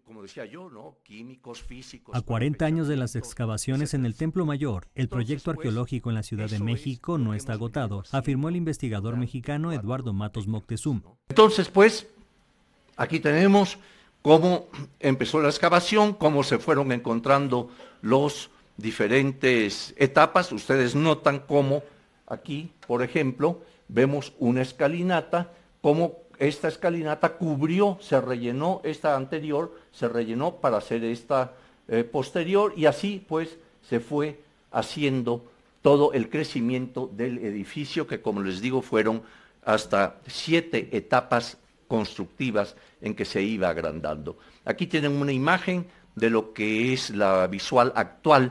como decía yo, ¿no? Químicos, físicos. A 40 años de las excavaciones en el Templo Mayor, el proyecto pues, arqueológico en la Ciudad de México no está agotado, afirmó el investigador mexicano Eduardo Matos Moctezum. Entonces, pues, aquí tenemos cómo empezó la excavación, cómo se fueron encontrando los diferentes etapas. Ustedes notan cómo aquí, por ejemplo, vemos una escalinata, cómo esta escalinata cubrió, se rellenó esta anterior, se rellenó para hacer esta eh, posterior y así pues se fue haciendo todo el crecimiento del edificio que como les digo fueron hasta siete etapas constructivas en que se iba agrandando. Aquí tienen una imagen de lo que es la visual actual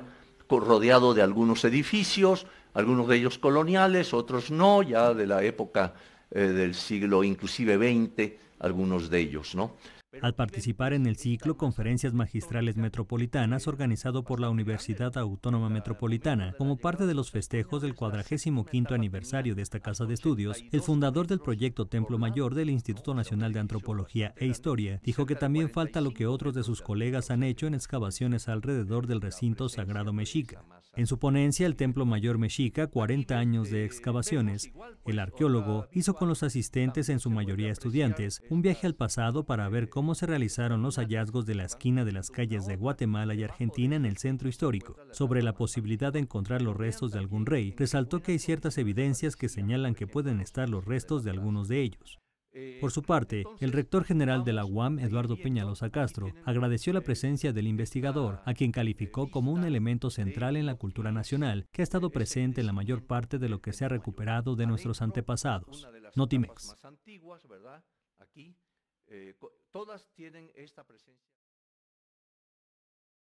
rodeado de algunos edificios, algunos de ellos coloniales, otros no, ya de la época eh, del siglo inclusive XX, algunos de ellos, ¿no? al participar en el ciclo Conferencias Magistrales Metropolitanas organizado por la Universidad Autónoma Metropolitana. Como parte de los festejos del 45 aniversario de esta casa de estudios, el fundador del proyecto Templo Mayor del Instituto Nacional de Antropología e Historia dijo que también falta lo que otros de sus colegas han hecho en excavaciones alrededor del recinto sagrado mexica. En su ponencia, el Templo Mayor Mexica, 40 años de excavaciones, pues, el arqueólogo hizo con los asistentes, en su mayoría estudiantes, un viaje al pasado para ver cómo cómo se realizaron los hallazgos de la esquina de las calles de Guatemala y Argentina en el centro histórico. Sobre la posibilidad de encontrar los restos de algún rey, resaltó que hay ciertas evidencias que señalan que pueden estar los restos de algunos de ellos. Por su parte, el rector general de la UAM, Eduardo Peñalosa Castro, agradeció la presencia del investigador, a quien calificó como un elemento central en la cultura nacional que ha estado presente en la mayor parte de lo que se ha recuperado de nuestros antepasados. Notimex. Eh, todas tienen esta presencia.